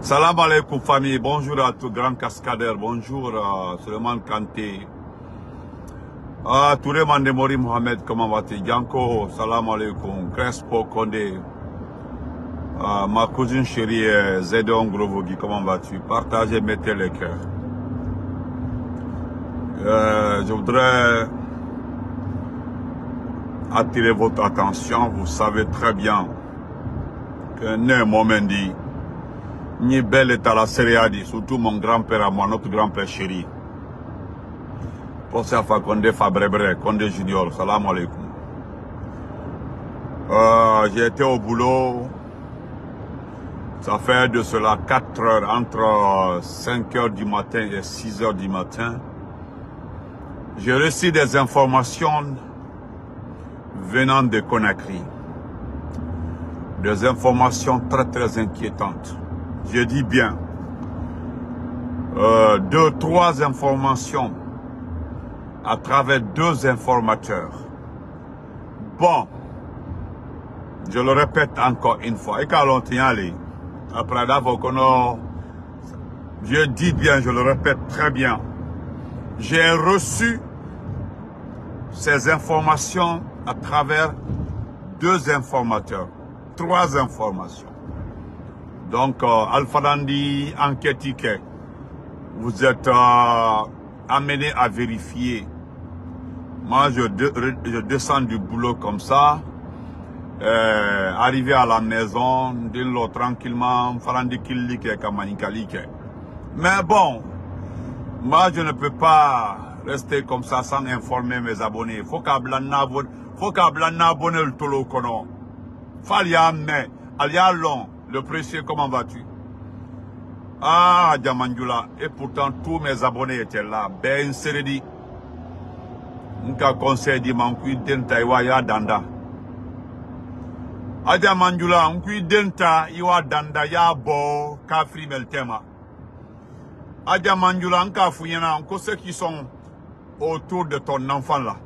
Salam alaikum famille, bonjour à tout grand cascadeur, bonjour à euh, Suleiman Kanté, à ah, tout le monde Mori Mohamed, comment vas-tu Yanko, salam alaikum, Crespo Kondé, à ah, ma cousine chérie euh, Zedon Grovogi, comment vas-tu Partagez, mettez le cœur. Euh, je voudrais attirer votre attention, vous savez très bien que mon dit « ni belle à dit, surtout mon grand-père à moi notre grand-père chéri à Fabrebre qu'on Junior salam alaikum euh, j'ai été au boulot ça fait de cela 4 heures entre 5 heures du matin et 6 heures du matin j'ai reçu des informations venant de Conakry des informations très très inquiétantes. Je dis bien, euh, deux, trois informations à travers deux informateurs. Bon, je le répète encore une fois, et allez, après d'avocono, je dis bien, je le répète très bien, j'ai reçu ces informations à travers deux informateurs trois informations. Donc, euh, enquête vous êtes euh, amené à vérifier. Moi, je, descends du boulot comme ça. Euh, arrivé à la maison, dis-le tranquillement, Farandi Kilike, Kamanikalike. Mais bon, moi, je ne peux pas rester comme ça sans informer mes abonnés. Faut qu'à faut abonne le Tolo Falia mais Alia Long, le précieux, comment vas-tu Ah, Djamanjula, et pourtant tous mes abonnés étaient là. Ben Seredi, Nka conseil di mankui denta ya danda. Adia ah, Manjula, nkui iwa danda ya bo kafri meltema. Adia ah, Manjula, nka fuyena, nko ceux qui sont autour de ton enfant là.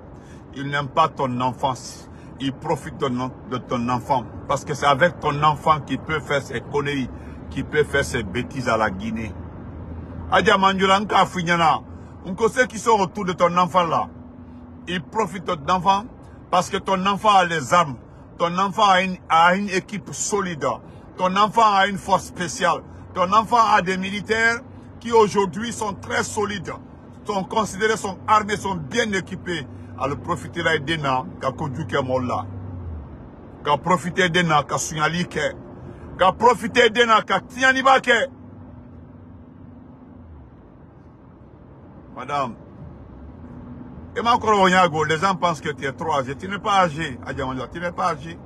Ils n'aiment pas ton enfance il profite de, ton enfant. Parce que c'est avec ton enfant qu'il peut faire ses conneries, qu'il peut faire ses bêtises à la Guinée. Adia ceux qui sont autour de ton enfant là, il profite de ton enfant parce que ton enfant a les armes. Ton enfant a une équipe solide. Ton enfant a une force spéciale. Ton enfant a des militaires qui aujourd'hui sont très solides, sont considérés, sont armés, sont bien équipés ali profitela dena ka koju mola ka profite dena ka sunyali ka profite dena ka tiɲɛniba madame Et ma les gens pensent que tu es trop âgé. Tu n'es pas âgé, Adjamanja, tu n'es pas âgé.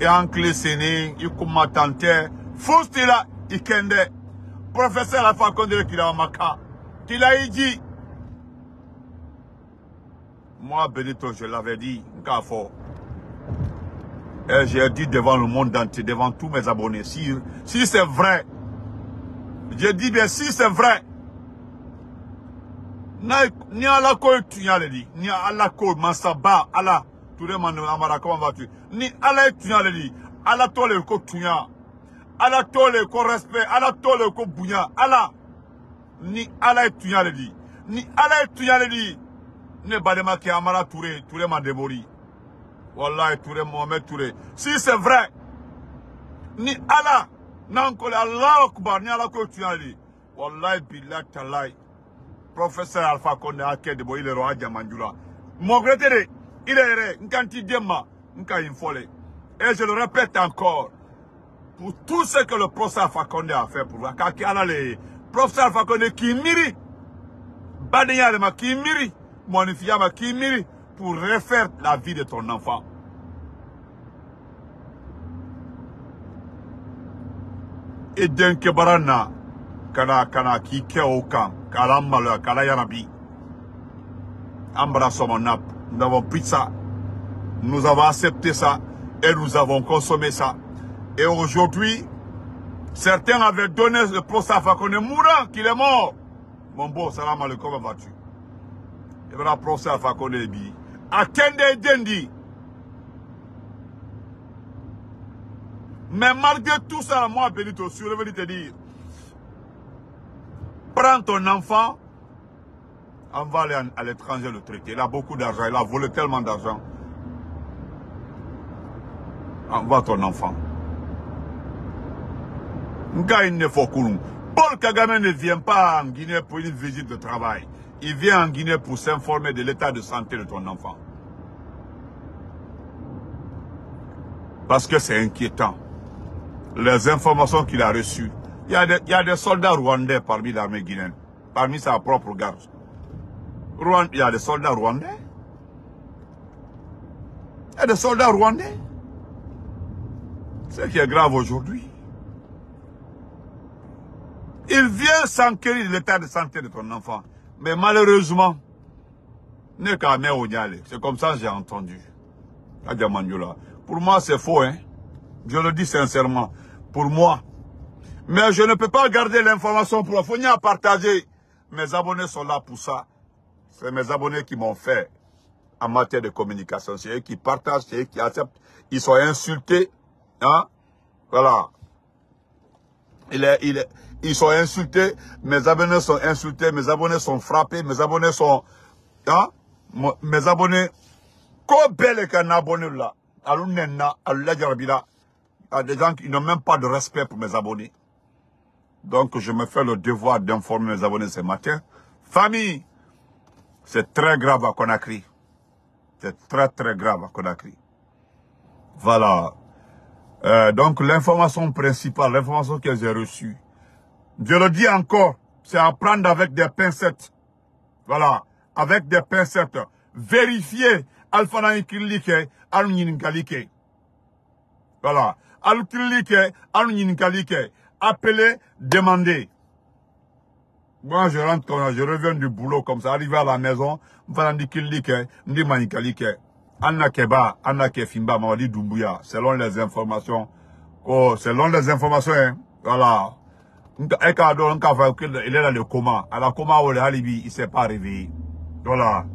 Et en clé séné, il comme ma tante, Faustila, il kende. Professeur Alpha Kondre Kilamaka, il l'a dit, moi, Benito, je l'avais dit, car fort. Et j'ai dit devant le monde entier, devant tous mes abonnés, si, si c'est vrai, je dis bien si c'est vrai, ni la ko tunya le di, ni ala ko masaba, Allah, tout le monde amara, comment vas-tu? Ni Allah tunya le di, Allah tole ko tunya, Ala tole ko respect, Ala tole ko bunya, Allah, ni la tunya le di, ni la tunya le di, ne Bademakè Amara Touré, Touré m'a démoli. Wallahi Touré, Mohamed Touré. Si c'est vrai, ni Allah, n'ankole Allah Akbar, ni Allah que tu as dit. Wallahi Billah Talai. Professeur Alpha Konde Ake de le roi Djamandjula. Mon regretté, il est Nkanti Dema, Nkaïnfole. Et je le répète encore, pour tout ce que le professeur Alpha Konde a fait pour vous, Kaki Alale, professeur Alpha Konde qui miri, Badenya Lema qui monifiable qui mérite pour refaire la vie de ton enfant. idan ki kana kana ki kyau kan kala malo kala yarabi ambra nous avons pris ça nous avons accepté ça et nous avons consommé ça et aujourd'hui certains avaient donné le procès à mourant, qu'il est mort mon beau salam alaikum vas-tu il va procès à Attendez dendi mais malgré tout ça moi Benito suis revenu te dire prends ton enfant on va aller à l'étranger le traiter. Il a beaucoup d'argent, il a volé tellement d'argent. On va ton enfant. Paul Kagame ne vient pas en Guinée pour une visite de travail il vient en Guinée pour s'informer de l'état de santé de ton enfant. Parce que c'est inquiétant. Les informations qu'il a reçues. Il y a, des, soldats rwandais parmi l'armée guinéenne, parmi sa propre garde. il y a des soldats rwandais. Il y a des soldats rwandais. Ce qui est grave aujourd'hui. Il vient s'enquérir de l'état de santé de ton enfant. Mais malheureusement, c'est comme ça que j'ai entendu. Pour moi, c'est faux, hein. Je le dis sincèrement. Pour moi. Mais je ne peux pas garder l'information pour la ni à partager. Mes abonnés sont là pour ça. C'est mes abonnés qui m'ont fait en matière de communication. C'est eux qui partagent, c'est eux qui acceptent. Ils sont insultés. Hein. Voilà. Il il est, ils sont insultés. Mes abonnés sont insultés. Mes abonnés sont frappés. Mes abonnés sont... Hein? Mes abonnés... Combien de qu'un là. Il des gens qui n'ont même pas de respect pour mes abonnés. Donc, je me fais le devoir d'informer mes abonnés ce matin. Famille, c'est très grave à Conakry. C'est très, très grave à Conakry. Voilà. Euh, donc, l'information principale, l'information que j'ai reçue, je le dis encore, c'est à prendre avec des pincettes. Voilà, avec des pincettes. Vérifier alfana ikilike alu Voilà, alu kilike alu Appelez, demandez. Moi, je rentre, je reviens du boulot comme ça, arrivé à la maison, me dit kilike, me dit Anna Keba, Anna Kefimba, m'a dit Doumbouya, selon les informations. Oh, selon les informations, hein. Voilà. Il est dans le coma e À la coma il ne il s'est pas réveillé voilà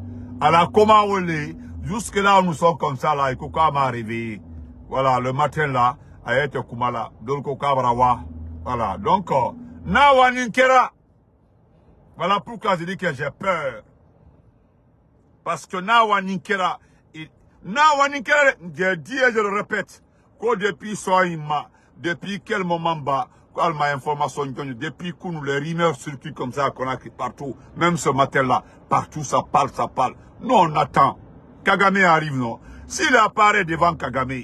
à la coma jusqu'à jusque là nous sommes comme ça là il ko k'a m'a réveillé voilà le matin là a été coma là, donc on k'a voilà donc euh, n'a voilà pourquoi je dis que j'ai peur parce que n'a wa nin e, et je le répète que depuis soi depuis quel moment bas information, depuis que nous les rumeurs circulent comme ça qu'on a partout, même ce matin-là, partout ça parle, ça parle. Nous on attend. Kagame arrive, non S'il apparaît devant Kagame,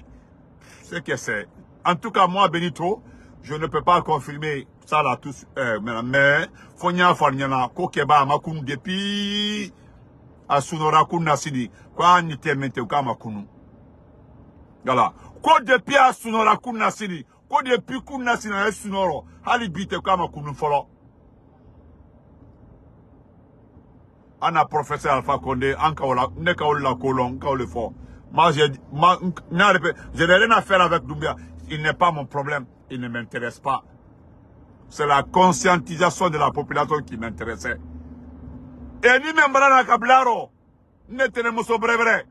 c'est que c'est. En tout cas, moi, Benito, je ne peux pas confirmer ça là tous, euh, mais Fonya Fanyana, Kokeba, Makun, depuis Asunora Kunasini, quoi, Nite Mente, Kamakunu. Voilà. quoi depuis Asunora Kunasini, ko de bi k'u bɛna sinaya sunɔgɔ hali bi tɛ k'a ma nous fɔlɔ On a professeur Alpha Condé an ka la ne ka la kolon ka le moi je moi n'a n'ai rien à faire avec Doumbia il n'est pas mon problème il ne m'intéresse pas c'est la conscientisation de la population qui m'intéressait et ni même Brana Kablaro ne tenait sobrebre. vrai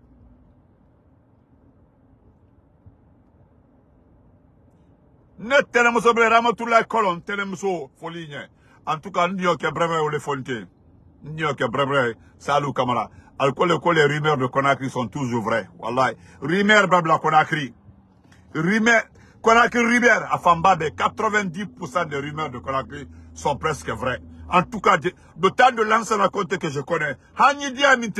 ne tɛnɛmuso bɛ ramatulayi kɔlɔ n tɛnɛmuso pas ɲɛ en tout cas n'y a kɛ brɛbrɛ o les fɔ n'y a n y'o Salut brɛbrɛ salu kamara alikole les rumeurs de Conakry sont toujours vraies Voilà, rumeur babla Conakry rumeur Conakry rumeur à Fambabe, 90% quatre vingt dix pour cent des rumeurs de Conakry sont presque vraies en tout cas d'autant de l'ancien raconte que je connais hali ni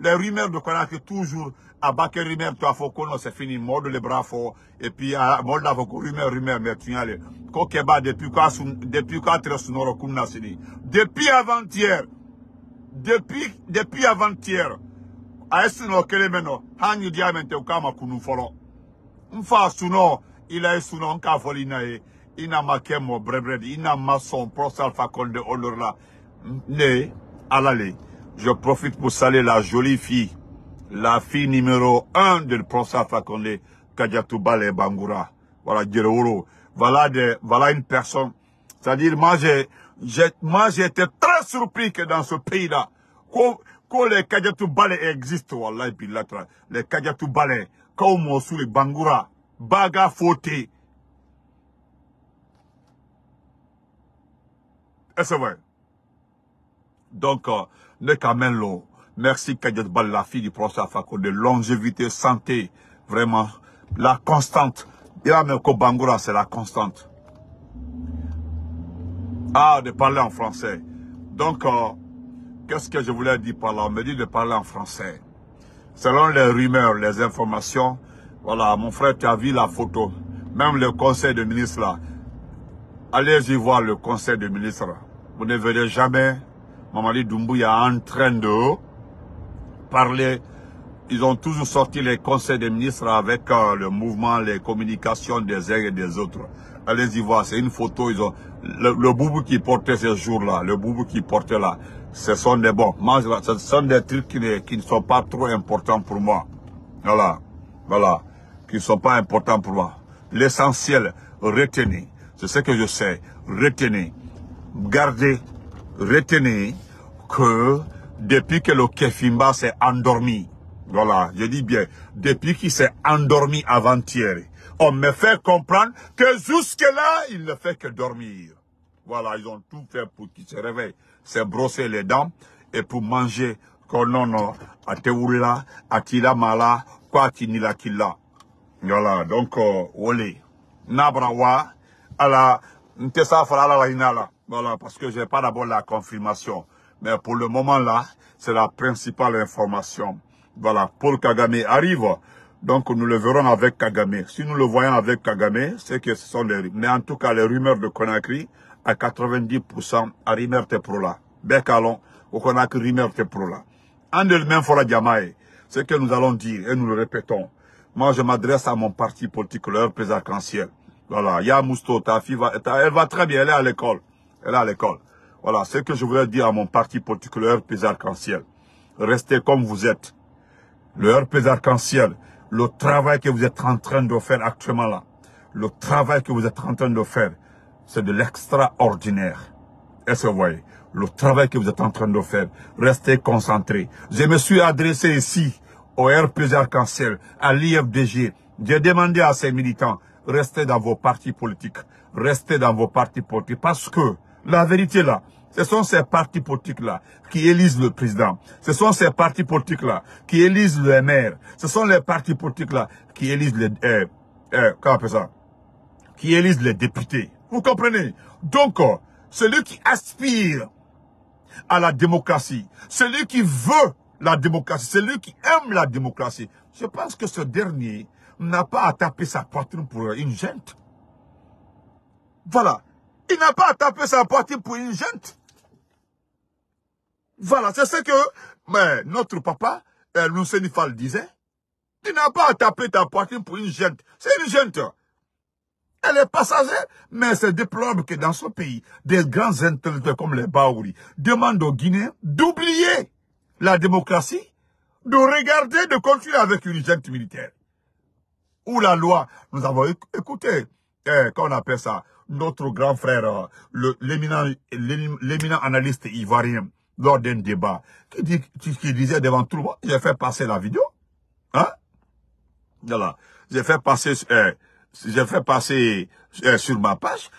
les rumeurs de Conakry toujours à baquer rumeur, tu as faut qu'on c'est fini, Mode les bras fort, et puis à ah, morde rumeur, rumeur, mais tu y allais. Kokeba, depuis qu'à, depuis qu'à Tresunoro Kumnasini. Depuis avant-hier, depuis, depuis avant-hier, à Esuno Kelemeno, Hanyu Diamente ah, Okama Kunufolo. Mfa Suno, il a Il Esuno Nkafolinae, ina makemo brebredi, ina mason, prosalfa konde olorla. Ne, alale. Je profite pour saler la jolie fille la fille numéro un de Professeur Fakonde Kadiatoubal et Bangoura. Voilà, Djereworo. Voilà, voilà une personne. C'est-à-dire, moi, j'ai, moi, très surpris que dans ce pays-là, que, les les existent, Wallah, les comme on les Bangoura, Baga faute. Est-ce vrai? Donc, euh, ne l'eau. Merci Kajet la fille du professeur Fako, de longévité, santé, vraiment, la constante. Il Et là, Bangoura, c'est la constante. Ah, de parler en français. Donc, euh, qu'est-ce que je voulais dire par là On me dit de parler en français. Selon les rumeurs, les informations, voilà, mon frère, tu as vu la photo. Même le conseil de ministre, là. Allez-y voir le conseil de ministre. Vous ne verrez jamais Mamadi Doumbouya en train de parler. ils ont toujours sorti les conseils des ministres avec euh, le mouvement, les communications des uns et des autres. Allez-y voir, c'est une photo, ils ont, le, boubou qui portait ce jour là le boubou qui portait là, ce sont des bons, ce sont des trucs qui, qui ne sont pas trop importants pour moi. Voilà, voilà, qui ne sont pas importants pour moi. L'essentiel, retenez, c'est ce que je sais, retenez, gardez, retenez que depuis que le Kefimba s'est endormi. Voilà, je dis bien, depuis qu'il s'est endormi avant-hier, on me fait comprendre que jusque-là, il ne fait que dormir. Voilà, ils ont tout fait pour qu'il se réveille. se brosser les dents et pour manger. Konono, Ateoula, Atila Mala, Kwatinila Kila. Voilà, donc, euh, Olé. Nabrawa, la Ntesa Falala Voilà, parce que j'ai pas d'abord la confirmation. Mais pour le moment là, c'est la principale information. Voilà, Paul Kagame arrive. Donc nous le verrons avec Kagame. Si nous le voyons avec Kagame, c'est que ce sont les... Mais en tout cas, les rumeurs de Conakry, à 90% à pro là. Bekalon, au Conakry pro là. En même fora Diamaye, ce que nous allons dire, et nous le répétons, moi je m'adresse à mon parti politique, le RPS Voilà, Ya ta fille, va, elle va très bien, elle est à l'école. Elle est à l'école. Voilà ce que je voudrais dire à mon parti politique, le RPZ Arc-en-Ciel. Restez comme vous êtes. Le RPZ Arc-en-Ciel, le travail que vous êtes en train de faire actuellement là, le travail que vous êtes en train de faire, c'est de l'extraordinaire. Est-ce que vous voyez Le travail que vous êtes en train de faire, restez concentrés. Je me suis adressé ici au RPZ Arc-en-Ciel, à l'IFDG. J'ai demandé à ces militants, restez dans vos partis politiques. Restez dans vos partis politiques parce que la vérité là, ce sont ces partis politiques-là qui élisent le président. Ce sont ces partis politiques-là qui élisent le maire. Ce sont les partis politiques-là qui élisent les... Euh, euh, ça Qui élisent les députés. Vous comprenez Donc, euh, celui qui aspire à la démocratie, celui qui veut la démocratie, celui qui aime la démocratie, je pense que ce dernier n'a pas à taper sa poitrine pour une gente. Voilà. Il n'a pas à sa poitrine pour une gente. Voilà, c'est ce que mais notre papa, nous euh, Nifal disait. Tu n'as pas à ta poitrine pour une gente. C'est une gente. Elle est passagère, mais c'est déplorable que dans ce pays, des grands intellectuels comme les Baouri demandent aux Guinéens d'oublier la démocratie, de regarder, de continuer avec une jeune militaire. Ou la loi. Nous avons écouté euh, qu'on appelle ça, notre grand frère, euh, l'éminent analyste ivoirien, lors d'un débat, qui, disait devant tout le monde, j'ai fait passer la vidéo. Hein? Voilà. J'ai fait passer, eh, j'ai fait passer eh, sur ma page.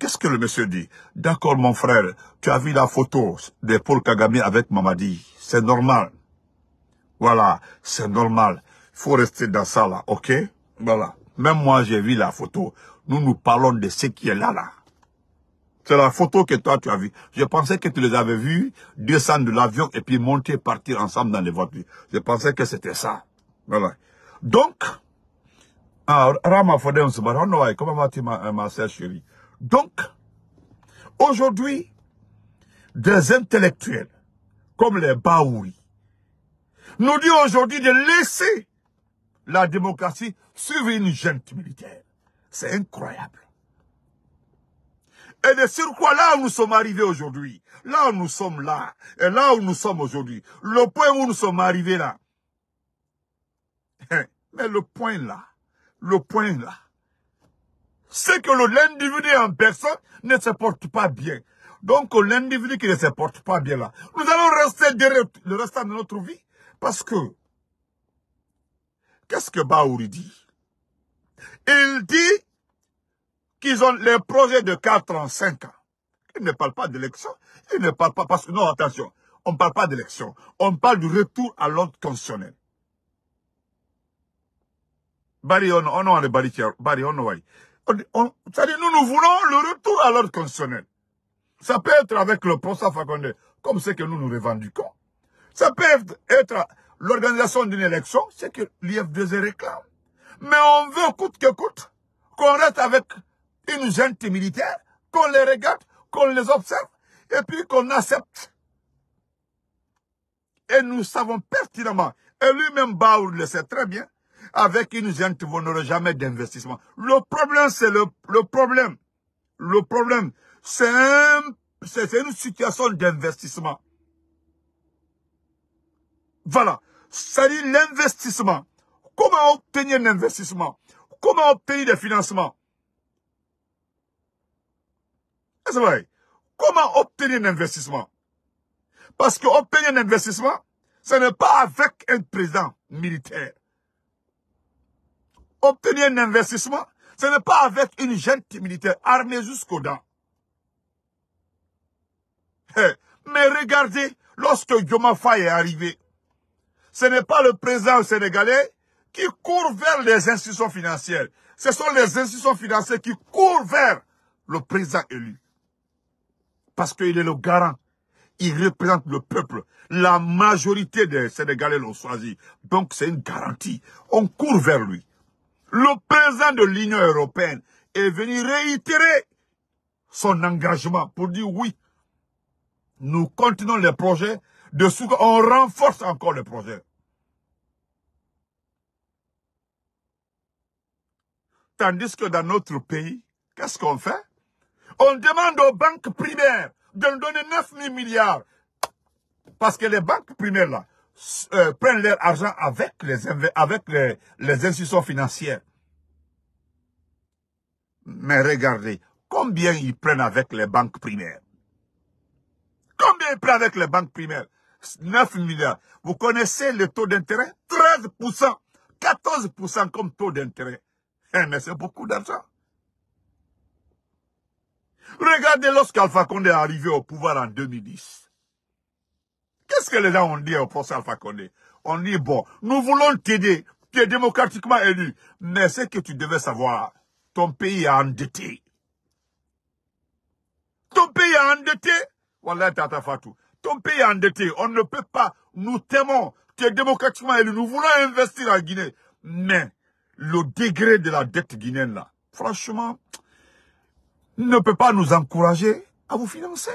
Qu'est-ce que le monsieur dit D'accord, mon frère, tu as vu la photo de Paul Kagame avec Mamadi. C'est normal. Voilà, c'est normal. faut rester dans ça, là, ok Voilà. Même moi, j'ai vu la photo nous nous parlons de ce qui est là, là. C'est la photo que toi, tu as vue. Je pensais que tu les avais vus descendre de l'avion et puis monter partir ensemble dans les voitures. Je pensais que c'était ça. Voilà. Donc, ah, Rama oh, comment vas-tu, ma, sœur chérie Donc, aujourd'hui, des intellectuels, comme les Baouis nous disent aujourd'hui de laisser la démocratie suivre une junte militaire. C'est incroyable. Et sur quoi, là où nous sommes arrivés aujourd'hui, là où nous sommes là, et là où nous sommes aujourd'hui, le point où nous sommes arrivés là. Mais le point là, le point là, c'est que l'individu en personne ne se porte pas bien. Donc l'individu qui ne se porte pas bien là, nous allons rester derrière le restant de notre vie. Parce que, qu'est-ce que Baouri dit il dit qu'ils ont les projets de 4 ans, 5 ans. Il ne parle pas d'élection. Il ne parle pas, parce que, non, attention, on ne parle pas d'élection. On parle du retour à l'ordre constitutionnel. on, a le Barry, on C'est-à-dire, nous, nous voulons le retour à l'ordre constitutionnel. Ça peut être avec le procès Fakonde, comme ce que nous nous revendiquons. Ça peut être l'organisation d'une élection, c'est que l'IF2 réclame. Mais on veut coûte que coûte qu'on reste avec une gente militaire, qu'on les regarde, qu'on les observe et puis qu'on accepte. Et nous savons pertinemment, et lui-même Baoul le sait très bien, avec une gente, vous n'aurez jamais d'investissement. Le problème, c'est le, le problème. Le problème, c'est un, une situation d'investissement. Voilà. cest à l'investissement. Comment obtenir un investissement Comment obtenir des financements Comment obtenir un investissement Parce que obtenir un investissement, ce n'est pas avec un président militaire. Obtenir un investissement, ce n'est pas avec une jeune militaire armée jusqu'aux dents. mais regardez, lorsque Yoma Faye est arrivé, ce n'est pas le président sénégalais qui courent vers les institutions financières. Ce sont les institutions financières qui courent vers le président élu. Parce qu'il est le garant. Il représente le peuple. La majorité des Sénégalais l'ont choisi. Donc c'est une garantie. On court vers lui. Le président de l'Union européenne est venu réitérer son engagement pour dire oui, nous continuons les projets de ce qu'on renforce encore les projets. Tandis que dans notre pays, qu'est-ce qu'on fait On demande aux banques primaires de nous donner 9 000 milliards. Parce que les banques primaires, là, euh, prennent leur argent avec les, avec les, institutions financières. Mais regardez, combien ils prennent avec les banques primaires Combien ils prennent avec les banques primaires 9 milliards. Vous connaissez le taux d'intérêt 13%, 14% comme taux d'intérêt. Eh, mais c'est beaucoup d'argent. Regardez lorsqu'Alpha Condé est arrivé au pouvoir en 2010. Qu'est-ce que les gens ont dit au procès Alpha Condé On dit, bon, nous voulons t'aider, tu es démocratiquement élu. Mais ce que tu devais savoir, ton pays est endetté. Ton pays est endetté. Voilà, Tata Fatou. Ton pays est endetté. On ne peut pas, nous t'aimons, tu es démocratiquement élu, nous voulons investir en Guinée. Mais le degré de la dette guinéenne là, franchement, ne peut pas nous encourager à vous financer.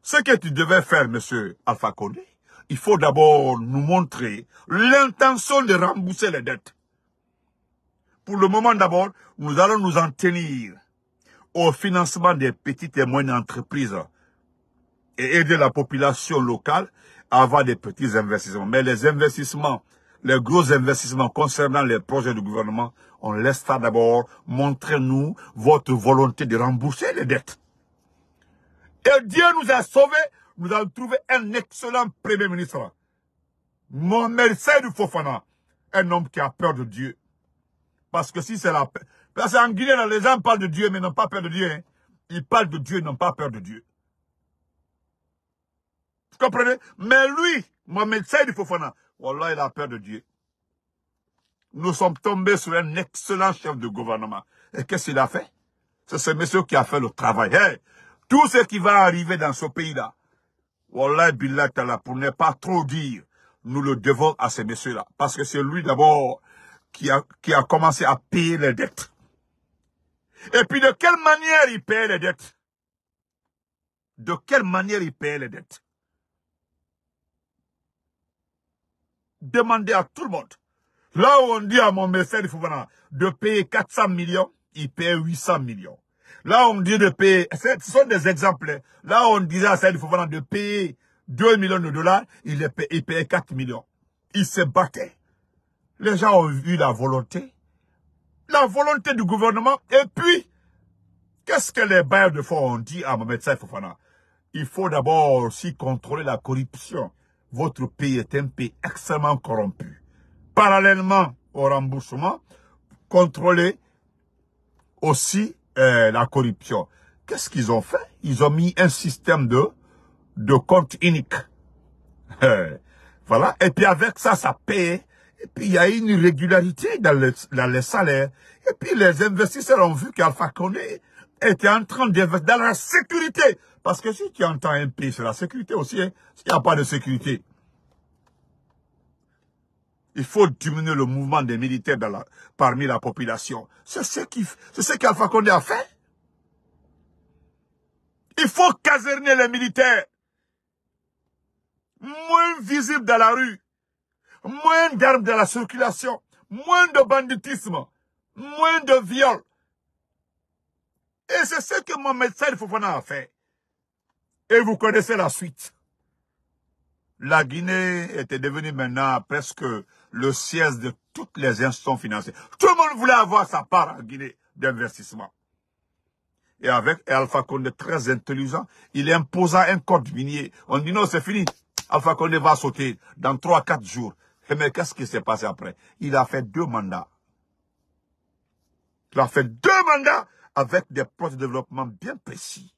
Ce que tu devais faire, monsieur Alpha Condé, il faut d'abord nous montrer l'intention de rembourser les dettes. Pour le moment d'abord, nous allons nous en tenir au financement des petites et moyennes entreprises et aider la population locale avoir des petits investissements. Mais les investissements, les gros investissements concernant les projets du gouvernement, on laisse ça d'abord. Montrez-nous votre volonté de rembourser les dettes. Et Dieu nous a sauvés. Nous avons trouvé un excellent premier ministre. Mon médecin du Fofana. Un homme qui a peur de Dieu. Parce que si c'est la Parce qu'en Guinée, les gens parlent de Dieu, mais n'ont pas peur de Dieu. Hein. Ils parlent de Dieu, n'ont pas peur de Dieu. Vous comprenez Mais lui, Mohamed Saïd Fofana, Wallah, il a peur de Dieu. Nous sommes tombés sur un excellent chef de gouvernement. Et qu'est-ce qu'il a fait C'est ce monsieur qui a fait le travail. tout ce qui va arriver dans ce pays-là, Wallah, Billah, pour ne pas trop dire, nous le devons à ces messieurs-là. Parce que c'est lui d'abord qui a, qui a commencé à payer les dettes. Et puis de quelle manière il paye les dettes De quelle manière il paye les dettes demander à tout le monde. Là où on dit à mon médecin de payer 400 millions, il paye 800 millions. Là, où on dit de payer, ce sont des exemples. Hein. Là, où on disait à Saïd Foufana de payer 2 millions de dollars, il payait 4 millions. Il se battait. Les gens ont eu la volonté. La volonté du gouvernement. Et puis, qu'est-ce que les bailleurs de fonds ont dit à Mohamed Saïd Il faut d'abord aussi contrôler la corruption votre pays est un pays extrêmement corrompu. Parallèlement au remboursement, contrôler aussi euh, la corruption. Qu'est-ce qu'ils ont fait Ils ont mis un système de, de compte unique. Euh, voilà. Et puis avec ça, ça paye. Et puis il y a une irrégularité dans, les salaires. Et puis les investisseurs ont vu qu'Alpha Condé et tu es en train d'investir dans la sécurité. Parce que si tu entends un pays, c'est la sécurité aussi. Hein, S'il n'y a pas de sécurité, il faut diminuer le mouvement des militaires parmi la population. C'est ce qu'Alpha ce Condé a fait. Il faut caserner les militaires. Moins visibles dans la rue. Moins d'armes dans la circulation. Moins de banditisme. Moins de viols. Et c'est ce que mon médecin Fofana a fait. Et vous connaissez la suite. La Guinée était devenue maintenant presque le siège de toutes les institutions financières. Tout le monde voulait avoir sa part en Guinée d'investissement. Et avec Alpha Condé, très intelligent, il imposa un code minier. On dit non, c'est fini. Alpha Condé va sauter dans 3-4 jours. Eh mais qu'est-ce qui s'est passé après Il a fait deux mandats. Il a fait deux mandats avec des postes de développement bien précis.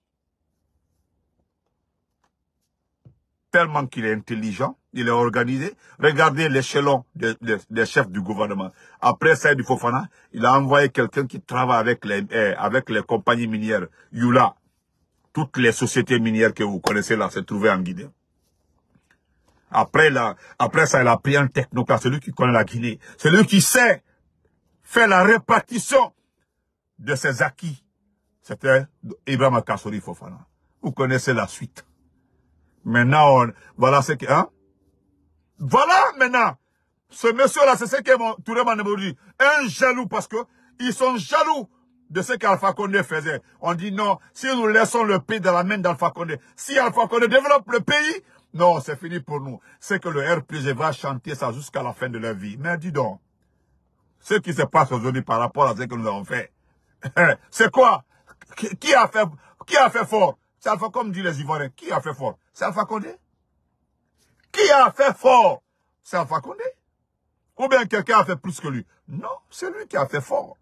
Tellement qu'il est intelligent, il est organisé. Regardez l'échelon des chefs du gouvernement. Après ça, du Fofana, il a envoyé quelqu'un qui travaille avec les, eh, avec les compagnies minières. Yula, toutes les sociétés minières que vous connaissez là, se trouvaient en Guinée. Après, là, après ça, il a pris un technocrate, celui qui connaît la Guinée, celui qui sait faire la répartition de ses acquis, c'était Ibrahim Al-Kassouri Fofana. Vous connaissez la suite. Maintenant, voilà ce que... Hein? Voilà maintenant ce monsieur-là, c'est ce que Touré dit. Un jaloux parce que ils sont jaloux de ce qu'Alpha Condé faisait. On dit non, si nous laissons le pays dans la main d'Alpha Condé, si Alpha Condé développe le pays, non, c'est fini pour nous. C'est que le RPG va chanter ça jusqu'à la fin de leur vie. Mais dis donc, ce qui se passe aujourd'hui par rapport à ce que nous avons fait, C'est quoi qui a, fait, qui a fait fort comme dit les Ivoiriens. Qui a fait fort C'est Alpha Condé Qui a fait fort C'est Alpha Ou bien quelqu'un a fait plus que lui Non, c'est lui qui a fait fort.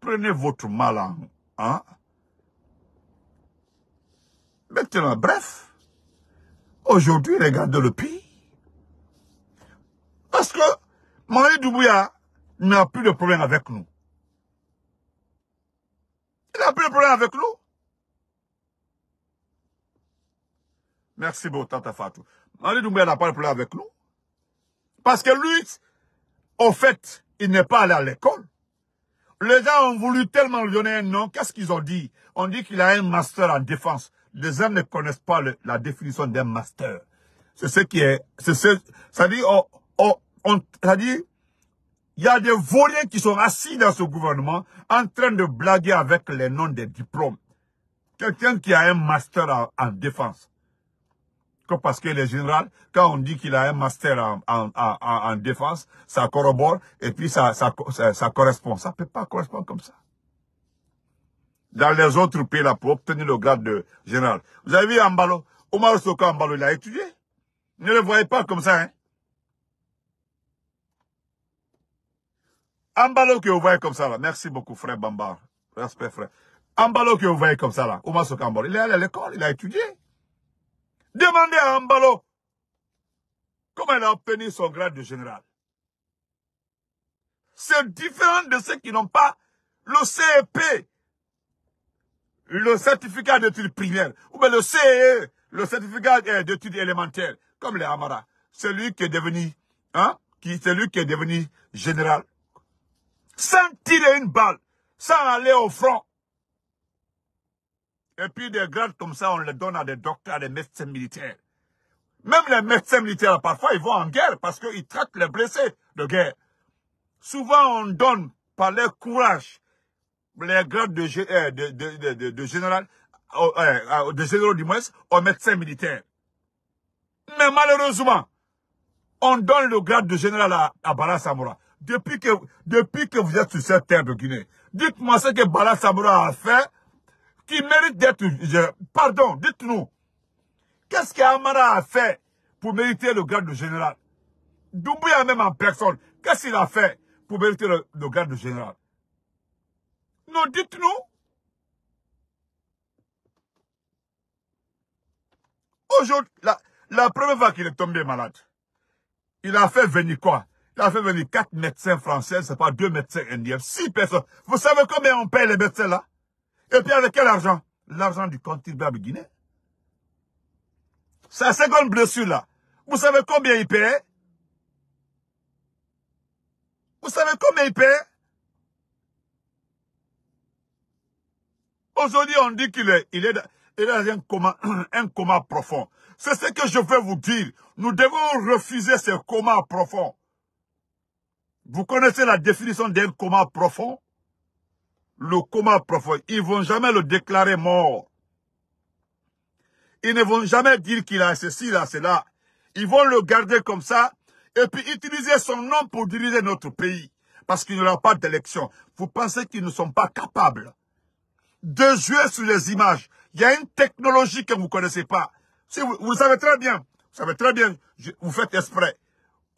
Prenez votre malin. Hein? Maintenant, bref, aujourd'hui, regardez le pays. Parce que Marie Dubouya n'a plus de problème avec nous. Il n'a plus de problème avec nous. Merci beaucoup, Tata Fatou. Mali Doumbé n'a pas de problème avec nous. Parce que lui, au fait, il n'est pas allé à l'école. Les gens ont voulu tellement lui donner un nom. Qu'est-ce qu'ils ont dit On dit qu'il a un master en défense. Les gens ne connaissent pas la définition d'un master. C'est ce qui est... C'est ce... Ça dit... Oh, oh, on, ça dit... Il y a des vauriens qui sont assis dans ce gouvernement en train de blaguer avec les noms des diplômes. Quelqu'un qui a un master en, défense. parce que les général, quand on dit qu'il a un master en, défense, ça corrobore et puis ça, correspond. Ça ne peut pas correspondre comme ça. Dans les autres pays, là, pour obtenir le grade de général. Vous avez vu Ambalo Omar Soko Ambalo, il a étudié. Ne le voyez pas comme ça, hein Ambalo que vous voyez comme ça là. Merci beaucoup, frère Bambar, Respect, frère. Ambalo que vous voyez comme ça là. Oumasso Kambor. Il est allé à l'école, il a étudié. Demandez à Ambalo comment il a obtenu son grade de général. C'est différent de ceux qui n'ont pas le CEP, le certificat d'études primaires, ou bien le CEE, e, le certificat euh, d'études élémentaires, comme les Amara. Celui qui est devenu, hein, qui, celui qui est devenu général, sans tirer une balle, sans aller au front. Et puis des grades comme ça, on les donne à des docteurs, à des médecins militaires. Même les médecins militaires, parfois, ils vont en guerre parce qu'ils traitent les blessés de guerre. Souvent, on donne par leur courage les grades de, euh, de, de, général, euh, de du moins, aux médecins militaires. Mais malheureusement, on donne le grade de général à, Bala depuis que, depuis que vous êtes sur cette terre de Guinée, dites-moi ce que Bala a fait qui mérite d'être... Pardon, dites-nous. Qu'est-ce qu'Amara a fait pour mériter le grade de général Doumbouya même en personne, qu'est-ce qu'il a fait pour mériter le, garde grade de général Non, dites-nous. Aujourd'hui, la première fois qu'il est tombé malade, il a fait venir quoi ça fait venir quatre médecins français, c'est pas deux médecins indiens, six personnes. Vous savez combien on paie les médecins là Et puis avec quel argent L'argent du contribuable guinéen. Sa seconde blessure là, vous savez combien il paye Vous savez combien il paye Aujourd'hui, on dit qu'il est, il est, dans un coma profond. C'est ce que je veux vous dire. Nous devons refuser ce coma profond. Vous connaissez la définition d'un coma profond Le coma profond, ils vont jamais le déclarer mort. Ils ne vont jamais dire qu'il a ceci, là, cela. Ils vont le garder comme ça et puis utiliser son nom pour diriger notre pays. Parce qu'il n'y aura pas d'élection. Vous pensez qu'ils ne sont pas capables de jouer sur les images. Il y a une technologie que vous ne connaissez pas. Si vous, savez très bien, vous savez très bien, vous faites exprès.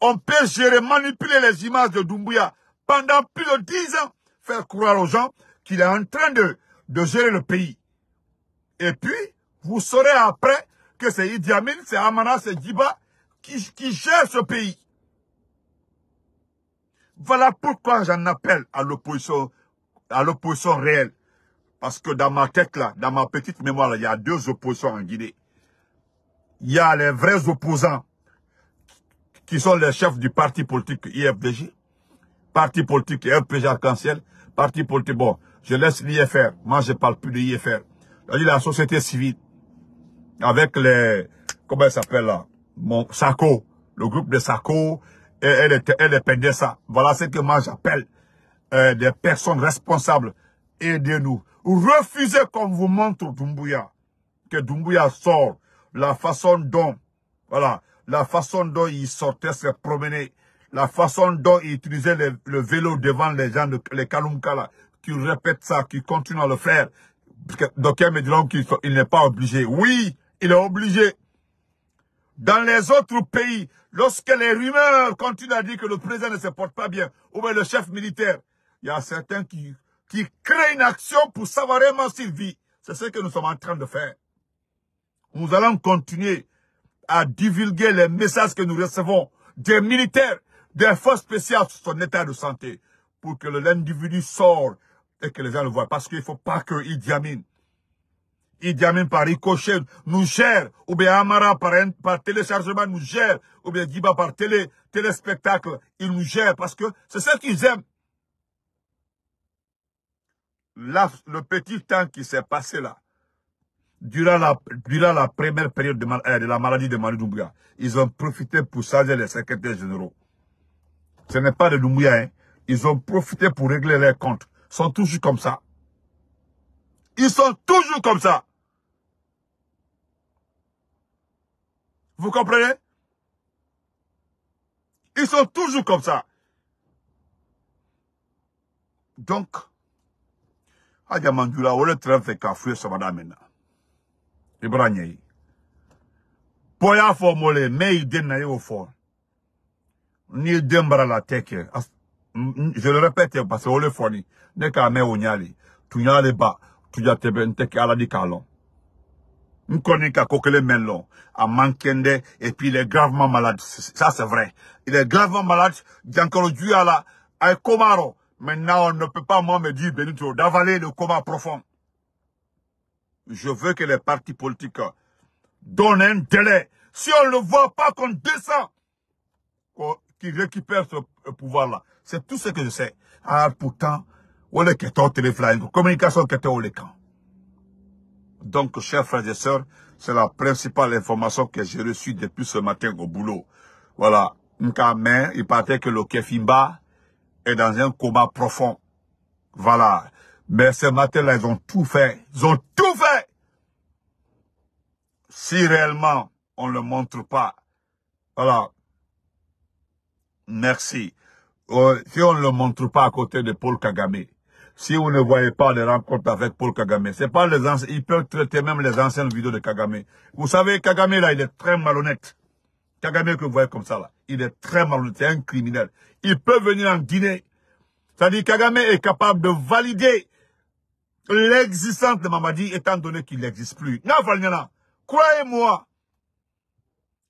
On peut gérer, manipuler les images de Doumbouya pendant plus de dix ans, faire croire aux gens qu'il est en train de, de gérer le pays. Et puis, vous saurez après que c'est Idi Amin, c'est Amana, c'est Djiba qui, qui gèrent ce pays. Voilà pourquoi j'en appelle à l'opposition, à l'opposition réelle. Parce que dans ma tête là, dans ma petite mémoire, il y a deux oppositions en Guinée. Il y a les vrais opposants qui sont les chefs du parti politique IFDJ, parti politique RPG Arc-en-Ciel, parti politique, bon, je laisse l'IFR, moi je parle plus de l'IFR, la société civile, avec les, comment elle s'appelle là, mon SACO, le groupe de SACO, et, est les, Voilà ce que moi j'appelle euh, des personnes responsables. Aidez-nous. Refusez comme vous montre Dumbuya, que Dumbuya sort, la façon dont, voilà, la façon dont il sortait se promener, la façon dont il utilisait le, vélo devant les gens, de, les Kalumkala, qui répètent ça, qui continuent à le faire. D'aucuns me diront qu'il n'est pas obligé. Oui, il est obligé. Dans les autres pays, lorsque les rumeurs continuent à dire que le président ne se porte pas bien, ou bien le chef militaire, il y a certains qui, qui créent une action pour savoir vraiment s'il vit. C'est ce que nous sommes en train de faire. Nous allons continuer à divulguer les messages que nous recevons des militaires, des forces spéciales sur son état de santé, pour que l'individu sorte et que les gens le voient. Parce qu'il ne faut pas que diamine, il diamine par ricochet, nous gère, ou bien Amara par, téléchargement nous gère, ou bien Diba par télé, téléspectacle, il nous gère, parce que c'est ce qu'ils aiment. Là, le petit temps qui s'est passé là, durant la, la première période de, euh, la maladie de Marie Doumbouya, ils ont profité pour changer les secrétaires généraux. Ce n'est pas de Doumbouya, hein. Ils ont profité pour régler leurs comptes. Ils sont toujours comme ça. Ils sont toujours comme ça. Vous comprenez Ils sont toujours comme ça. Donc, Adja Mandula, on le train qu'à madame maintenant ibranyei poya formule, mei den ni d'embra la teke je le répète parce que le foni ne ka me onyali nyali tu nyale ba tu ja tebe nteke ala di kalon nkoni ka kokele melon a mankende et puis il est gravement malade ça c'est vrai il est gravement malade Giancarlo Giulia là a komaro. maintenant on ne peut pas moi me dire Benito d'avaler le coma profond je veux que les partis politiques euh, donnent un délai. Si on ne le voit pas qu'on descend, qu'ils récupèrent ce pouvoir-là. C'est tout ce que je sais. Ah, pourtant, on est communication qui au Donc, chers frères et sœurs, c'est la principale information que j'ai reçue depuis ce matin au boulot. Voilà. mais il paraît que le Kéfimba est dans un combat profond. Voilà. Mais ben, ce matin-là, ils ont tout fait. Ils ont tout fait. Si réellement, on ne le montre pas. Voilà. Merci. Oh, si on ne le montre pas à côté de Paul Kagame, si vous ne voyez pas les rencontres avec Paul Kagame, c'est pas les ils peuvent traiter même les anciennes vidéos de Kagame. Vous savez, Kagame, là, il est très malhonnête. Kagame que vous voyez comme ça, là, il est très malhonnête, c'est un criminel. Il peut venir en Guinée. C'est-à-dire, Kagame est capable de valider l'existence de Mamadi étant donné qu'il n'existe plus. croyez-moi,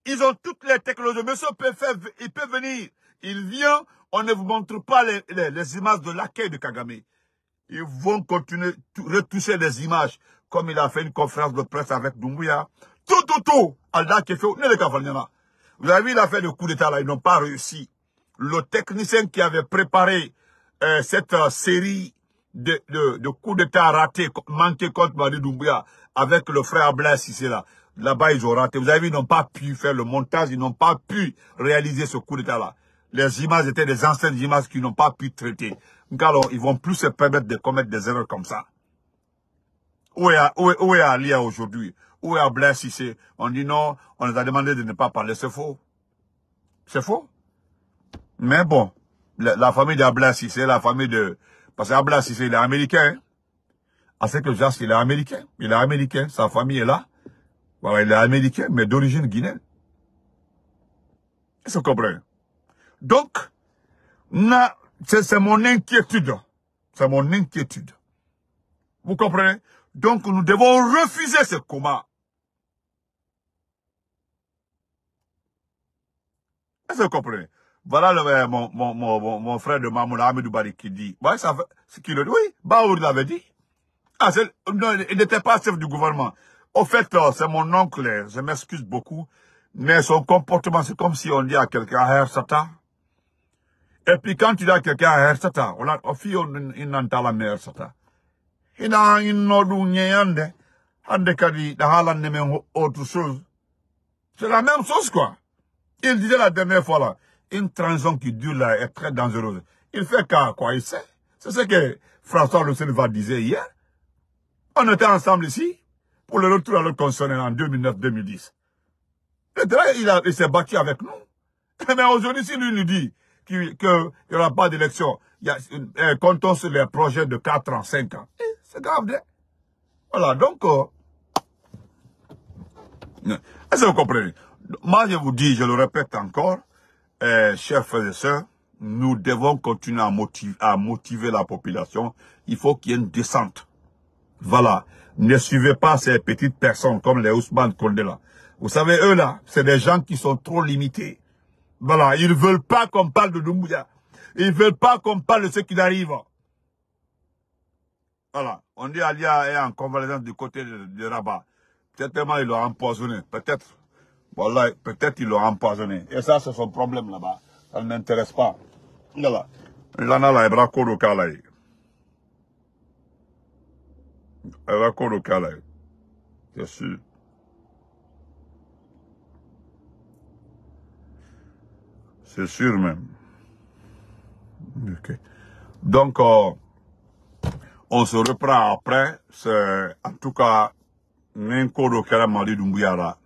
ils ont toutes les technologies. Monsieur peut faire, il peut venir, il vient, on ne vous montre pas les, images de l'accueil de Kagame. Ils vont continuer, retoucher les images, comme il a fait une conférence de presse avec Dumbuya. Tout, tout, tout, Alda Vous avez vu, il a fait le coup d'état là, ils n'ont pas réussi. Le technicien qui avait préparé euh, cette euh, série de, de, coup d'état raté, manqué contre Marie Doumbouya avec le frère Blaise ici là. Là-bas, ils ont raté. Vous avez vu, ils n'ont pas pu faire le montage, ils n'ont pas pu réaliser ce coup d'état-là. Les images étaient des anciennes images qu'ils n'ont pas pu traiter. Donc alors, ils vont plus se permettre de commettre des erreurs comme ça. Où est, où Alia aujourd'hui Où est Sissé On dit non, on nous a demandé de ne pas parler. C'est faux. C'est faux. Mais bon, la, famille famille si c'est la famille de, parce qu'Ablas, il est américain. À hein. ah, ce que Jas, il est américain. Il est américain. Sa famille est là. il est américain, mais d'origine guinéenne. Est-ce vous comprenez? Donc, c'est mon inquiétude. C'est mon inquiétude. Vous comprenez? Donc, nous devons refuser ce combat. Est-ce vous comprenez? Voilà le, euh, mon, mon, mon, mon, frère de Mamoun Ahmedoubari qui dit. Ouais, ça fait, ce qu'il dit. Oui, Baour l'avait dit. Ah, non, il n'était pas chef du gouvernement. Au fait, euh, c'est mon oncle, je m'excuse beaucoup, mais son comportement, c'est comme si on dit à quelqu'un, ah, Satan. Et puis quand tu dis à quelqu'un, ah, Satan, on a, on fait, on n'entend la mère, Satan. Il a il a autre chose. C'est la même chose, quoi. Il disait la dernière fois, là, une transition qui dure là est très dangereuse. Il fait qu'à quoi il sait. C'est ce que François Le va disait hier. On était ensemble ici pour le retour à le concerner en 2009-2010. Il, il s'est battu avec nous. Mais aujourd'hui, si lui nous dit qu'il n'y aura pas d'élection, euh, comptons sur les projets de 4 ans, 5 ans. Eh, c'est grave, hein. Voilà, donc... Euh, est-ce que vous comprenez Moi, je vous dis, je le répète encore, eh, chers frères et sœurs, nous devons continuer à motiver, la population. Il faut qu'il y ait une descente. Voilà. Ne suivez pas ces petites personnes comme les Ousmane Kondela. Vous savez, eux là, c'est des gens qui sont trop limités. Voilà. Ils veulent pas qu'on parle de Doumbouya. Ils veulent pas qu'on parle de ce qui arrive. Voilà. On dit Alia est en convalescence du côté de, être Rabat. Certainement, il l'a empoisonné. Peut-être. Voilà, peut-être il l'ont empoisonné. Et ça, c'est son problème là-bas. Ça ne m'intéresse pas. là, là, il ebra là Il Ebra au calais. C'est sûr. C'est sûr même. Donc, euh, on se reprend après. C'est, en tout cas, Nenko Dokala Mali là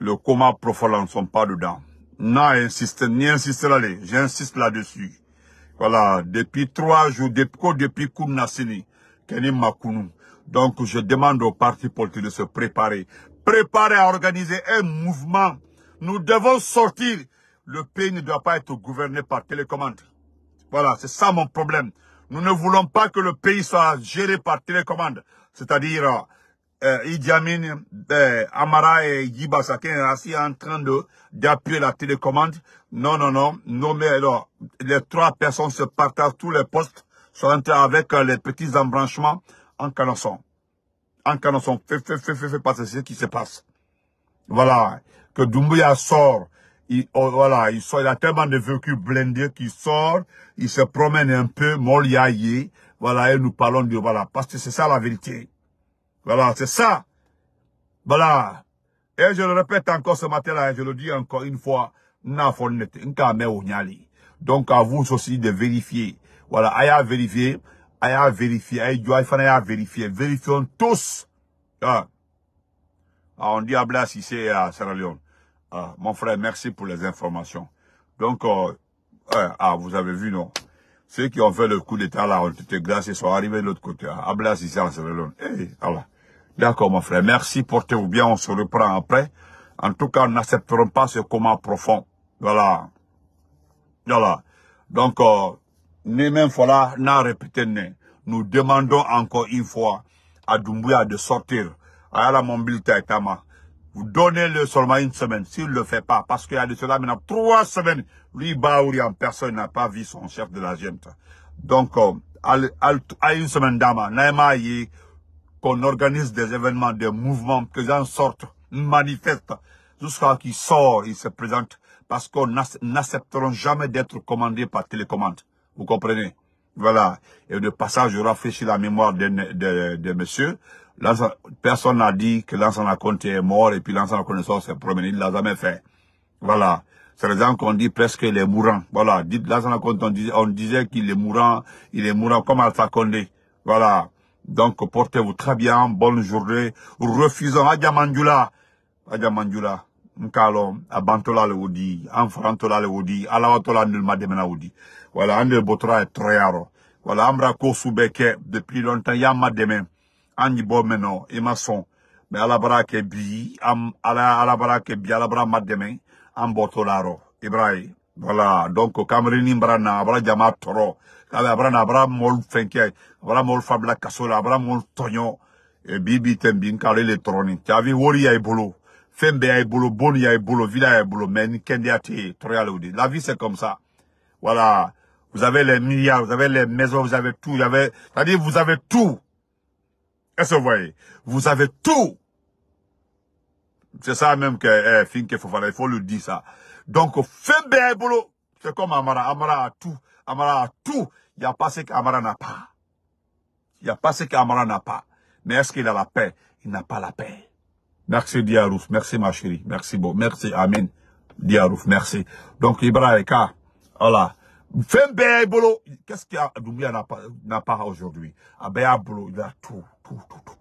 le coma on ne sont pas dedans. Non, insiste, ni insiste là, j'insiste là-dessus. Voilà, depuis trois jours, depuis, depuis Nassini, Kenny Makounou. Donc, je demande aux partis politiques de se préparer. Préparer à organiser un mouvement. Nous devons sortir. Le pays ne doit pas être gouverné par télécommande. Voilà, c'est ça mon problème. Nous ne voulons pas que le pays soit géré par télécommande. C'est-à-dire, euh, euh, euh, Amara et Guy assis en train de d'appuyer la télécommande. Non, non, non. Non, mais alors, les trois personnes se partagent tous les postes, sont avec euh, les petits embranchements en canonçon. En canasson. Fait, fait, fait, fait, ce qui se passe. Voilà. Que Doumbouya sort. Il, oh, voilà, il sort, a tellement de véhicules blindés qu'il sort, il se promène un peu, molliaillé. Voilà, et nous parlons de, voilà, parce que c'est ça la vérité. Voilà, c'est ça. Voilà. Et je le répète encore ce matin-là, je le dis encore une fois, donc à vous aussi de vérifier. Voilà, à vérifier, à vérifier, à vérifier, vérifions tous. Ah. ah, on dit à Blas ici à Sierra Leone. Ah, mon frère, merci pour les informations. Donc, euh, ah, vous avez vu, non Ceux qui ont fait le coup d'État là ont été glacés, sont arrivés de l'autre côté. À ah, Blas ici à Sierra Leone. Eh, voilà. D'accord, mon frère. Merci, portez-vous bien, on se reprend après. En tout cas, n'accepterons pas ce comment profond. Voilà. Voilà. Donc, euh, ne même n'a répété Nous demandons encore une fois à Doumbouya de sortir. Ah, à la mobilité Vous donnez-le seulement une semaine, s'il ne le fait pas, parce qu'il y a de cela maintenant trois semaines, lui, Baouri personne n'a pas vu son chef de la gente. Donc, euh, à une semaine d'ama, qu'on organise des événements, des mouvements, que les gens sortent, manifestent, jusqu'à qu'ils sortent, ils se présentent, parce qu'on n'accepteront jamais d'être commandés par télécommande. Vous comprenez Voilà. Et de passage, je rafraîchis la mémoire des de, de messieurs. Personne n'a dit que l'ancien Conte est mort et puis l'ancien connaissance s'est promené. Il ne l'a jamais fait. Voilà. C'est les gens qu'on dit presque est mourant. Voilà. Dites l'ancien on disait, on disait qu'il est mourant, il est mourant comme Alpha Condé. Voilà. Donc, portez-vous très bien. Bonne journée. Refusons Adja Mandjula. Nkalo, Abantola le Oudi, enfrantola le Oudi, Alawatola Nulma Demena Oudi. Voilà, Andel Botra est très haro. Voilà, Amra Kosoubeke, depuis longtemps, Yama Demen, Andi Bomeno, Emason. Mais a Kebi, Alabara Kebi, la Mademen, Ambotolaro, Ibrahim. Voilà, donc, Cameroun Imbrana, Abra Jama voilà a bɛ abara na abara mɔl fɛnkɛ abara mɔl fa bila kaso la abara mɔl tɔɲɔ e bi bi tɛn bi nka ale le y'a i bolo y'a i bolo boni y'a i bolo villa y'a i bolo mɛ ni kɛnɛya tɛ yen la vie c'est comme ça voilà vous avez les milliards vous avez les maisons vous avez tout vous avez c'est-à-dire vous avez tout est-ce vous voyez vous avez tout c'est ça même que eh, Finke Fofana, il faut le dire ça. Donc, Fembe Ebolo, c'est comme Amara. Amara a tout. Amara a tout. Il n'y a pas ce qu'Amara n'a pas. Il n'y a pas ce qu'Amara n'a pas. Mais est-ce qu'il a la paix Il n'a pas la paix. Merci Diarouf, merci ma chérie, merci beau, merci Amin Diarouf, merci. Donc Ibrahima, voilà. Fembe Bolo, qu'est-ce qu'il y a Doumbia n'a pas, aujourd'hui Abea Bolo, il a tout, tout, tout, tout,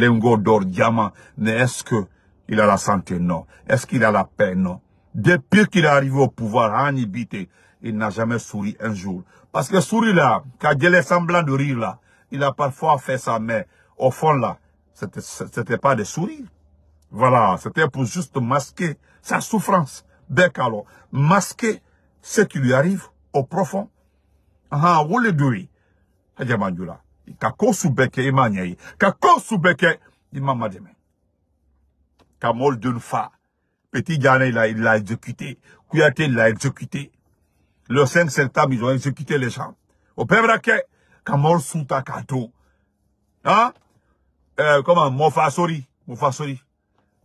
tout. d'or, diamant, mais est-ce qu'il a la santé Non. Est-ce qu'il a la paix Non. Depuis qu'il est arrivé au pouvoir, Hanibite, il n'a jamais souri un jour. Parce que sourire là, quand il est semblant de rire là, il a parfois fait ça, mais au fond là, c'était pas de sourire. Voilà, c'était pour juste masquer sa souffrance. alors, masquer ce qui lui arrive au profond. Ah, où le duri? il Kakosu beke imanyei. Kakosu beke imamademe. Kamol d'une fa. Petit là il l'a exécuté. Kouyaté, il l'a exécuté. Le 5 septembre, ils ont exécuté les gens. Au Père Kamor Souta Kato. Hein? Euh, comment? Mofasori. Mofasori.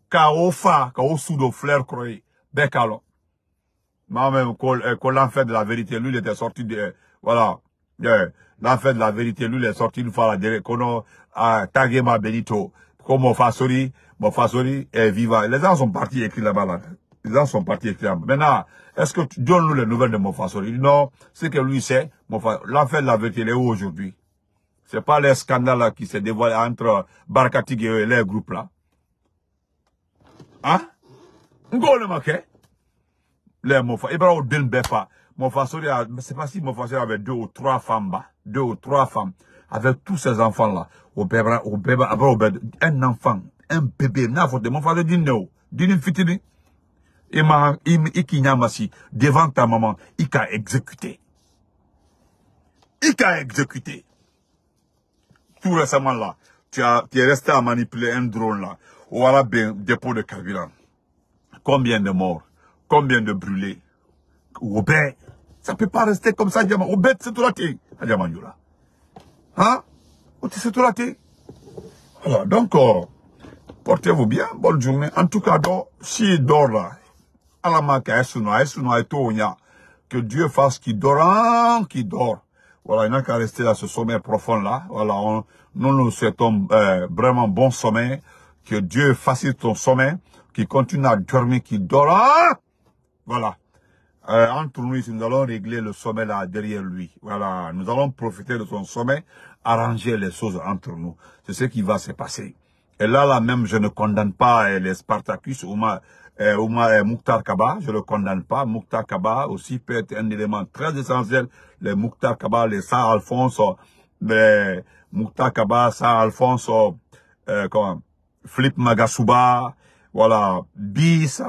Kaofa. Kao Sudo Flair Croy. Bekalo. Moi-même, euh, l'enfer de la vérité, lui, il était sorti de, voilà, de, euh, l'enfer de la vérité, lui, il est sorti une fois, la qu'on a tagué ma Benito, comme Mofasori, Mofasori est vivant. Les gens sont partis écrire là-bas, là. -bas, là là dans son parti était Maintenant, est-ce que tu donnes-nous les nouvelles de mon Il non, ce que lui sait, l'enfer de la vérité, est où aujourd'hui Ce n'est pas les scandales qui se dévoilent entre Barkatig et les groupes là. Hein Ngole maké hein? Les Mofassor, il parle Mofasori, je ne c'est pas si Mofasori avait deux ou trois femmes, bah. deux ou trois femmes, avec tous ces enfants là. Au bébé, au bébé, un enfant, un bébé, n'a faute de Mofassor, dit non, dit une fitini. Et si devant ta maman, il a exécuté. Il a exécuté. Tout récemment là, tu, as, tu es resté à manipuler un drone là. Voilà bien, dépôt de carburant. Combien de morts Combien de brûlés Robert, ça peut pas rester comme ça, Diamant. Robert, c'est tout raté. Ah, Diamant, Hein oh, C'est tout raté. Alors, donc, euh, portez-vous bien. Bonne journée. En tout cas, si il dort là, que Dieu fasse qui dort, qui dort. Voilà, il n'a qu'à rester à ce sommet profond là. Voilà, nous nous souhaitons vraiment bon sommet, Que Dieu fasse ton sommet, qu'il continue à dormir, qu'il dort. Voilà. Euh, entre nous, nous allons régler le sommet là derrière lui. Voilà, nous allons profiter de son sommet, arranger les choses entre nous. C'est ce qui va se passer. Et là, là même, je ne condamne pas euh, les Spartacus ou ma, euh, Mouktar euh, Kaba, je le condamne pas. Mouktar Kaba aussi peut être un élément très essentiel. Les Mouktar Kaba, les Saint Alphonse, les Mouktar Kaba, Saint Alphonse, euh, Flip Magasuba, voilà, Bis.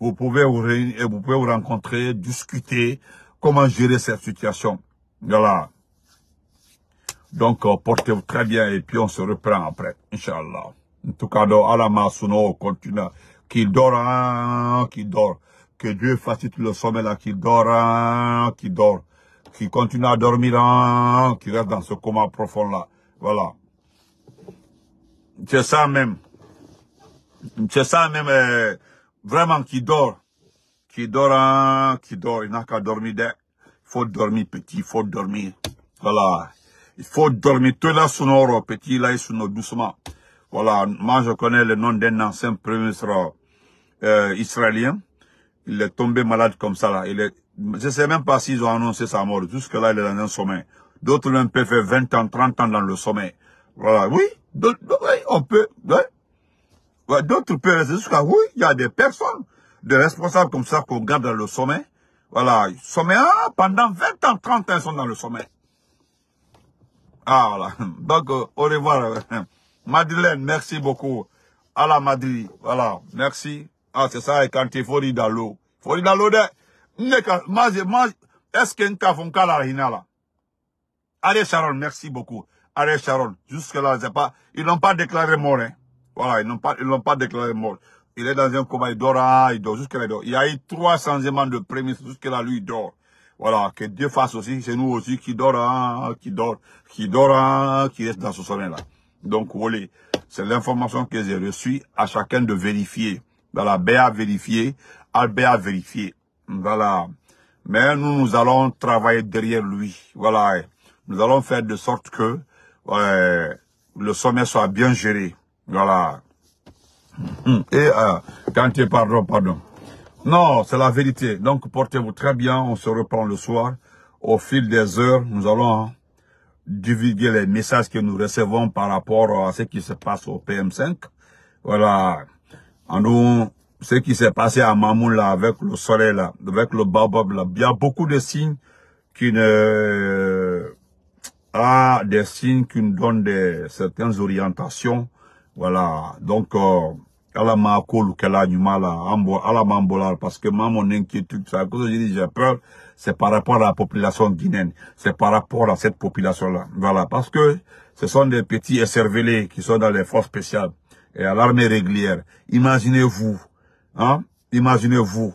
Vous pouvez vous, réunir, euh, vous pouvez vous rencontrer, discuter comment gérer cette situation. Voilà. Donc, euh, portez-vous très bien et puis on se reprend après. Inch'Allah. En tout cas, donc, Allah continue. Qui dort, hein, qui dort. Que Dieu fasse tout le sommet là, qui dort, hein, qui dort. Qui continue à dormir, hein, qu'il reste dans ce coma profond là. Voilà. C'est ça même. C'est ça même, euh, vraiment qui dort. Qui dort, hein, qui dort. Il n'a qu'à dormir Il faut dormir petit, il faut dormir. Voilà. Il faut dormir. Tout là, sonore, petit, là, il nos doucement. Voilà, moi je connais le nom d'un ancien premier ministre euh, israélien. Il est tombé malade comme ça là. Il est, je sais même pas s'ils ont annoncé sa mort. Jusque là, il est dans un sommeil. D'autres l'ont peut faire 20 ans, 30 ans dans le sommet. Voilà, oui, on peut, D'autres peuvent rester jusqu'à, oui, il y a des personnes, des responsables comme ça qu'on garde dans le sommet. Voilà, sommeil, ah, pendant 20 ans, 30 ans, ils sont dans le sommet. Ah, voilà. Donc, euh, au revoir. Madeleine, merci beaucoup. À la Madrid, voilà, merci. Ah, c'est ça, et quand tu aller dans l'eau. aller dans l'eau de, est-ce qu'il y a un cas là, Allez, Sharon, merci beaucoup. Allez, Sharon, jusque-là, c'est pas, ils n'ont pas déclaré mort, hein. Voilà, ils n'ont pas, ils n'ont pas déclaré mort. Il est dans un coma, il dort, ah, il dort, jusque-là, il dort. Il y a eu trois changements de prémisse, jusque-là, lui, il dort. Voilà, que Dieu fasse aussi, c'est nous aussi qui dort, qui dort, qui dort, qui restent dans ce sommeil-là. Donc, voilà, c'est l'information que j'ai reçue à chacun de vérifier. Voilà, B a vérifié, Albert a vérifié. Voilà. Mais nous, nous allons travailler derrière lui. Voilà. Nous allons faire de sorte que le sommet soit bien géré. Voilà. Et euh, quand tu pardon, pardon. Non, c'est la vérité. Donc, portez-vous très bien. On se reprend le soir. Au fil des heures, nous allons hein, divulguer les messages que nous recevons par rapport à ce qui se passe au PM5. Voilà. En nous, ce qui s'est passé à Mamoun là, avec le soleil là, avec le baobab là, il y a beaucoup de signes qui ne, ah, des signes qui nous donnent des, certaines orientations. Voilà. Donc, euh, ala m'a ala parce que ma mon inquiétude cause je dis j'ai peur c'est par rapport à la population guinéenne c'est par rapport à cette population là voilà parce que ce sont des petits esservelés qui sont dans les forces spéciales et à l'armée régulière imaginez-vous hein imaginez-vous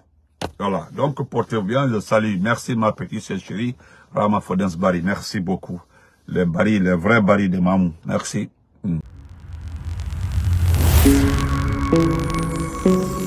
voilà donc portez bien je salue merci ma petite chérie Rama Fodens Bari merci beaucoup le Bari le vrai Bari de Mamou merci mm. Thank you.